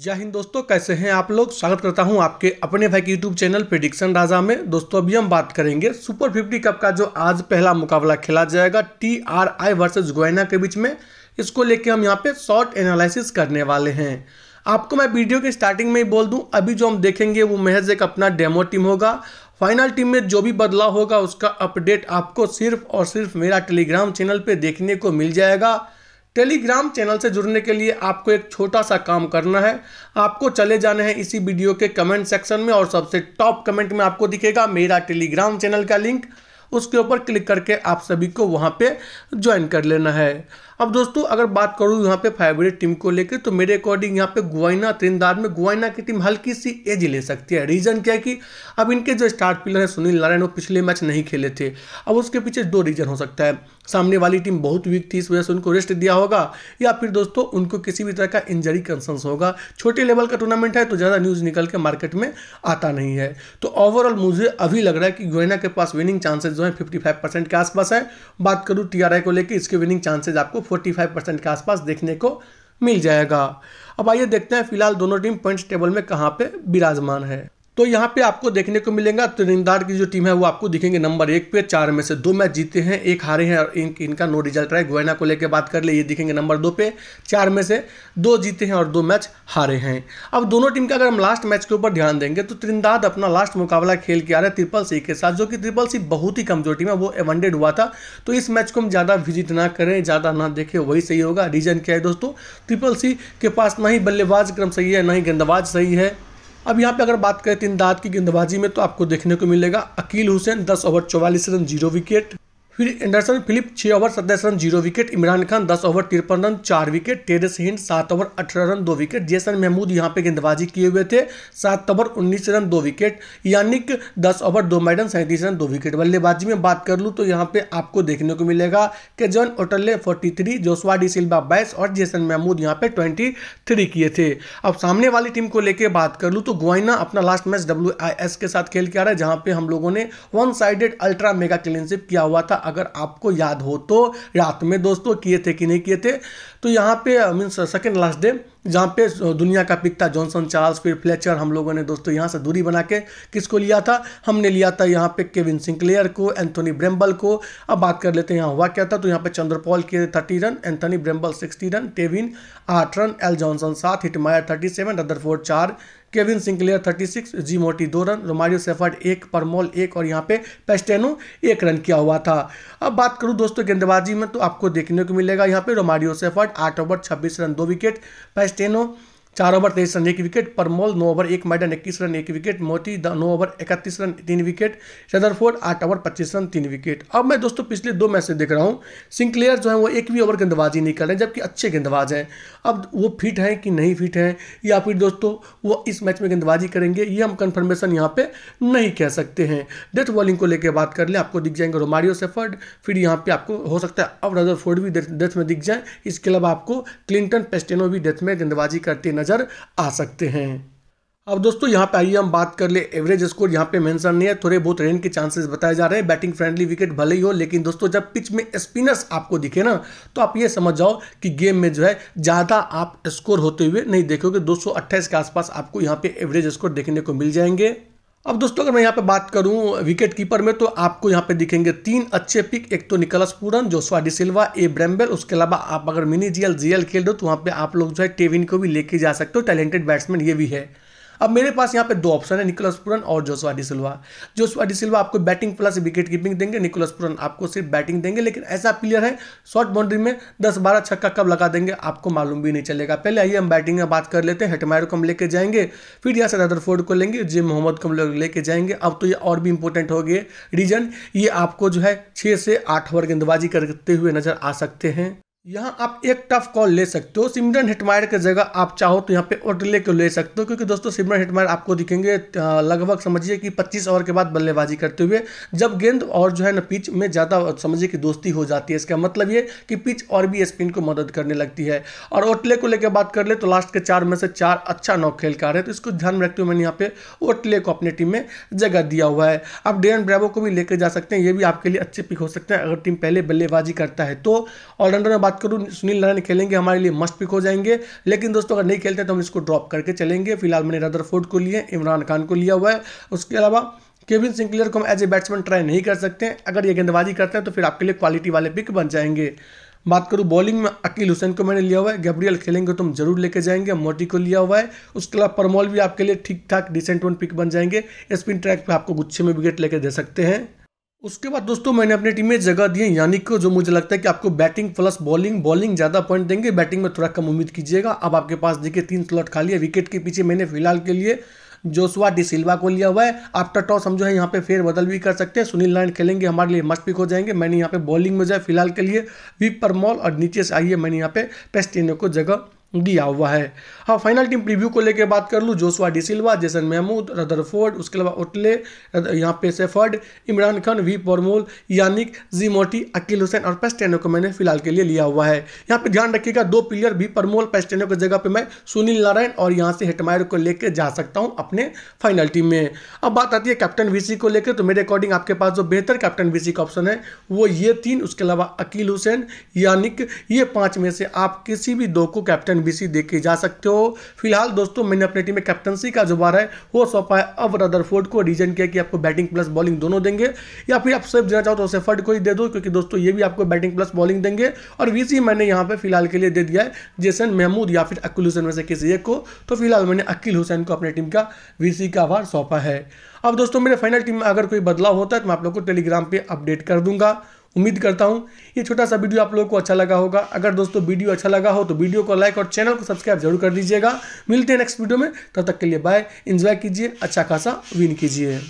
जय हिंद दोस्तों कैसे हैं आप लोग स्वागत करता हूं आपके अपने भाई के यूट्यूब चैनल प्रिडिक्शन राजा में दोस्तों अभी हम बात करेंगे सुपर फिफ्टी कप का जो आज पहला मुकाबला खेला जाएगा T R I versus Guyana के बीच में इसको लेके हम यहां पे शॉर्ट एनालिसिस करने वाले हैं आपको मैं वीडियो के स्टार्टिंग में ही बोल दूँ अभी जो हम देखेंगे वो महज एक अपना डेमो टीम होगा फाइनल टीम में जो भी बदलाव होगा उसका अपडेट आपको सिर्फ और सिर्फ मेरा टेलीग्राम चैनल पर देखने को मिल जाएगा टेलीग्राम चैनल से जुड़ने के लिए आपको एक छोटा सा काम करना है आपको चले जाने हैं इसी वीडियो के कमेंट सेक्शन में और सबसे टॉप कमेंट में आपको दिखेगा मेरा टेलीग्राम चैनल का लिंक उसके ऊपर क्लिक करके आप सभी को वहाँ पे ज्वाइन कर लेना है अब दोस्तों अगर बात करूँ यहाँ पे फेवरेट टीम को लेकर तो मेरे अकॉर्डिंग यहाँ पे गुआइना त्रिंदार में गुआइना की टीम हल्की सी एज ले सकती है रीजन क्या है कि अब इनके जो स्टार प्लेयर हैं सुनील नारायण वो पिछले मैच नहीं खेले थे अब उसके पीछे दो रीजन हो सकता है सामने वाली टीम बहुत वीक थी इस वजह से उनको रेस्ट दिया होगा या फिर दोस्तों उनको किसी भी तरह का इंजरी कंसर्न होगा छोटे लेवल का टूर्नामेंट है तो ज़्यादा न्यूज़ निकल के मार्केट में आता नहीं है तो ओवरऑल मुझे अभी लग रहा है कि गोयना के पास विनिंग चांसेज जो है फाइव परसेंट के आसपास है बात करूँ टीआरआई को लेकर इसके विनिंग चांसेज आपको फोर्टी फाइव परसेंट के आसपास देखने को मिल जाएगा अब आइए देखते हैं फिलहाल दोनों टीम पॉइंट्स टेबल में कहाँ पे विराजमान है तो यहाँ पे आपको देखने को मिलेगा त्रिनिदाद तो की जो टीम है वो आपको दिखेंगे नंबर एक पे चार में से दो मैच जीते हैं एक हारे हैं और इन, इनका नो रिजल्ट रहा है गोयना को लेकर बात कर ले ये दिखेंगे नंबर दो पे चार में से दो जीते हैं और दो मैच हारे हैं अब दोनों टीम का अगर हम लास्ट मैच के ऊपर ध्यान देंगे तो त्रिंदाद अपना लास्ट मुकाबला खेल के आ रहा है ट्रिपल सी के साथ जो कि ट्रिपल सी बहुत ही कमजोर टीम है वो एवंडेड हुआ था तो इस मैच को हम ज़्यादा विजिट ना करें ज़्यादा ना देखें वही सही होगा रीजन क्या है दोस्तों ट्रिपल सी के पास ना ही बल्लेबाज क्रम सही है ना ही गेंदबाज सही है अब यहाँ पे अगर बात करें तीन दाद की गेंदबाजी में तो आपको देखने को मिलेगा Akeal Hosein 10 over 44 run zero wicket फिर एंडरसन फिलिप छः ओवर सत्ताईस run zero wicket Imran Khan दस ओवर तिरपन रन चार विकेट टेरिस हिंड सात ओवर अठारह रन दो विकेट जैसन महमूद यहाँ पे गेंदबाजी किए हुए थे सात ओवर उन्नीस रन दो विकेट यानिक दस ओवर दो मैडन सैंतीस रन दो विकेट बल्लेबाजी में बात कर लूँ तो यहाँ पे आपको देखने को मिलेगा कि John Ottley forty three Joshua Da Silva बाईस और जैसन महमूद यहाँ पे ट्वेंटी थ्री किए थे अब सामने वाली टीम को लेकर बात कर लूँ तो गोइना अपना लास्ट मैच डब्ल्यू के साथ खेल के आ रहा है जहाँ पे हम लोगों ने वन साइडेड अल्ट्रा मेगा चैलेंजशिप किया हुआ था अगर आपको याद हो तो रात में दोस्तों किए थे कि नहीं किए थे तो यहाँ पे मीन्स सेकेंड लास्ट डे जहाँ पे दुनिया का पिक था जॉनसन चार्ल्स फिर फ्लेचर हम लोगों ने दोस्तों यहाँ से दूरी बना के किसको लिया था हमने लिया था यहाँ पे केविन सिंक्लेयर को एंथोनी ब्रेम्बल को अब बात कर लेते हैं यहाँ हुआ क्या था तो यहाँ पे चंद्रपॉल किए thirty run Anthony Bramble sixty run Tevin आठ रन एल जॉनसन सात हिटमायर थर्टी सेवन रदरफोर्ड चार केविन थर्टी 36 जी मोटी दो रन रोमारियो सेफर्ड एक परमोल एक और यहाँ पे पेस्टेनो एक रन किया हुआ था अब बात करूँ दोस्तों गेंदबाजी में तो आपको देखने को मिलेगा यहाँ पे रोमारियो सेफर्ड आठ ओवर छब्बीस रन दो विकेट पेस्टेनो चार ओवर तेईस रन एक विकेट परमोल नौ ओवर एक मैडन इक्कीस रन एक विकेट मोती नौ ओवर इकतीस रन तीन विकेट शदरफोर्ड आठ ओवर पच्चीस रन तीन विकेट अब मैं दोस्तों पिछले दो मैच से देख रहा हूँ सिंक्लेयर जो है वो एक भी ओवर गेंदबाजी नहीं कर रहे हैं जबकि अच्छे गेंदबाज हैं अब वो फिट हैं कि नहीं फिट हैं या फिर दोस्तों वो इस मैच में गेंदबाजी करेंगे ये हम कन्फर्मेशन यहाँ पर नहीं कह सकते हैं डेथ बॉलिंग को लेकर बात कर लें आपको दिख जाएंगे रोमारियो सेफर्ड फिर यहाँ पर आपको हो सकता है अब रदरफोर्ड भी डेथ में दिख जाए इसके अलावा आपको क्लिंटन पेस्टेनो भी डेथ में गेंदबाजी करते नहीं नज़र आ सकते हैं अब दोस्तों यहाँ पे आइए हम बात कर ले एवरेज स्कोर यहाँ पे मेंशन नहीं है थोड़े बहुत रेन के चांसेस बताए जा रहे हैं बैटिंग फ्रेंडली विकेट भले ही हो लेकिन दोस्तों जब पिच में स्पिनर्स आपको दिखे ना तो आप ये समझ जाओ कि गेम में जो है ज़्यादा आप स्कोर होते हुए नहीं देखोगे दो के आसपास आपको यहाँ पे एवरेज स्कोर देखने को मिल जाएंगे अब दोस्तों अगर मैं यहाँ पे बात करूँ विकेट कीपर में तो आपको यहाँ पे दिखेंगे तीन अच्छे पिक एक तो निकलस पूरन जोसवा डिसिल्वा ए ब्रेम्बेल उसके अलावा आप अगर मिनी जीएल जीएल खेल रहे हो तो वहाँ पे आप लोग जो है टेविन को भी लेके जा सकते हो टैलेंटेड बैट्समैन ये भी है अब मेरे पास यहाँ पे दो ऑप्शन है निकोलस पुरन और जोसवा डिसिल्वा जोसवा डिसिल्वा आपको बैटिंग प्लस विकेट कीपिंग देंगे निकोलस पुरन आपको सिर्फ बैटिंग देंगे लेकिन ऐसा प्लेयर है शॉर्ट बाउंड्री में दस बारह छक्का कब लगा देंगे आपको मालूम भी नहीं चलेगा पहले आइए हम बैटिंग में बात कर लेते हैं हेटमायर को हम लेके जाएंगे फिर यहाँ से रदरफोर्ड को लेंगे जे मोहम्मद को हम लोग लेके जाएंगे अब तो ये और भी इंपॉर्टेंट हो गए रीजन ये आपको जो है छः से आठ ओवर गेंदबाजी करते हुए नजर आ सकते हैं यहाँ आप एक टफ कॉल ले सकते हो सिमरन हिटमायर की जगह आप चाहो तो यहाँ पे ओटले को ले सकते हो क्योंकि दोस्तों सिमरन हिटमायर आपको दिखेंगे लगभग समझिए कि 25 ओवर के बाद बल्लेबाजी करते हुए जब गेंद और जो है ना पिच में ज़्यादा समझिए कि दोस्ती हो जाती है इसका मतलब ये कि पिच और भी स्पिन को मदद करने लगती है और ओटले को लेकर बात कर ले तो लास्ट के चार में से चार अच्छा नौ खेल कर रहे तो इसको ध्यान में रखते हुए मैंने यहाँ पे ओटले को अपनी टीम में जगह दिया हुआ है आप डेन ब्रेवो को भी लेकर जा सकते हैं ये भी आपके लिए अच्छे पिक हो सकते हैं अगर टीम पहले बल्लेबाजी करता है तो ऑलराउंडर में बात बात करूँ सुनील नारायण खेलेंगे हमारे लिए मस्ट पिक हो जाएंगे लेकिन दोस्तों अगर नहीं खेलते तो हम इसको ड्रॉप करके चलेंगे फिलहाल मैंने रदरफोर्ड को लिए इमरान खान को लिया हुआ है उसके अलावा केविन सिंक्लियर को हम एज ए बैट्समैन ट्राई नहीं कर सकते अगर ये गेंदबाजी करते हैं तो फिर आपके लिए क्वालिटी वाले पिक बन जाएंगे बात करूँ बॉलिंग में अकील हुसैन को मैंने लिया हुआ है गैब्रियल खेलेंगे तो हम जरूर लेके जाएंगे मोटी को लिया हुआ है उसके अलावा परमोल भी आपके लिए ठीक ठाक डिसेंट वन पिक बन जाएंगे स्पिन ट्रैक पर आपको गुच्छे में विकेट लेके दे सकते हैं उसके बाद दोस्तों मैंने अपनी टीम में जगह दी है यानी को जो मुझे लगता है कि आपको बैटिंग प्लस बॉलिंग बॉलिंग ज़्यादा पॉइंट देंगे बैटिंग में थोड़ा कम उम्मीद कीजिएगा अब आपके पास देखिए तीन स्लॉट खाली है विकेट के पीछे मैंने फिलहाल के लिए जोसुआ डिसिल्वा को लिया हुआ है आफ्टर टॉस हम जो है यहाँ पे फेर बदल भी कर सकते हैं सुनील नारायण खेलेंगे हमारे लिए मस्ट पिक हो जाएंगे मैंने यहाँ पे बॉलिंग में जो है फिलहाल के लिए वीप पर मॉल और नीचे से आइए मैंने यहाँ पे पेस्टिनो को जगह दिया हुआ है हाँ फाइनल टीम प्रीव्यू को लेकर बात कर लूँ जोसवा डिसिल्वा जैसन महमूद रदरफोर्ड उसके अलावा ओटले यहाँ पे Shepherd Imran Khan V Permaul Yannic जीमोटी अकील हुसैन और पेस्टेनो को मैंने फिलहाल के लिए लिया हुआ है यहाँ पे ध्यान रखिएगा दो प्लेयर वी परमोल पेस्टेनो की जगह पे मैं सुनील नारायण और यहाँ से हेटमायर को लेकर जा सकता हूँ अपने फाइनल टीम में अब बात आती है कैप्टन वी को लेकर तो मेरे अकॉर्डिंग आपके पास जो बेहतर कैप्टन वी का ऑप्शन है वो ये तीन उसके अलावा अकील हुसैन यानिक ये पाँच में से आप किसी भी दो को कैप्टन एनबीसी देख के जा सकते हो फिलहाल दोस्तों मैंने अपने टीम में कैप्टनसी का जो बार है वो सौंपा है अब रदरफोर्ड को रीजन किया कि आपको बैटिंग प्लस बॉलिंग दोनों देंगे या फिर आप सेफ देना चाहो तो सेफर्ड को ही दे दो क्योंकि दोस्तों ये भी आपको बैटिंग प्लस बॉलिंग देंगे और वीसी मैंने यहाँ पर फिलहाल के लिए दे दिया है जैसन महमूद या फिर अक्ल हुसैन में से किसी एक को तो फिलहाल मैंने अकील हुसैन को अपने टीम का वी का आभार सौंपा है अब दोस्तों मेरे फाइनल टीम में अगर कोई बदलाव होता है तो मैं आप लोग को टेलीग्राम पर अपडेट कर दूंगा उम्मीद करता हूँ ये छोटा सा वीडियो आप लोगों को अच्छा लगा होगा अगर दोस्तों वीडियो अच्छा लगा हो तो वीडियो को लाइक और चैनल को सब्सक्राइब जरूर कर दीजिएगा मिलते हैं नेक्स्ट वीडियो में तब तक के लिए बाय इन्जॉय कीजिए अच्छा खासा विन कीजिए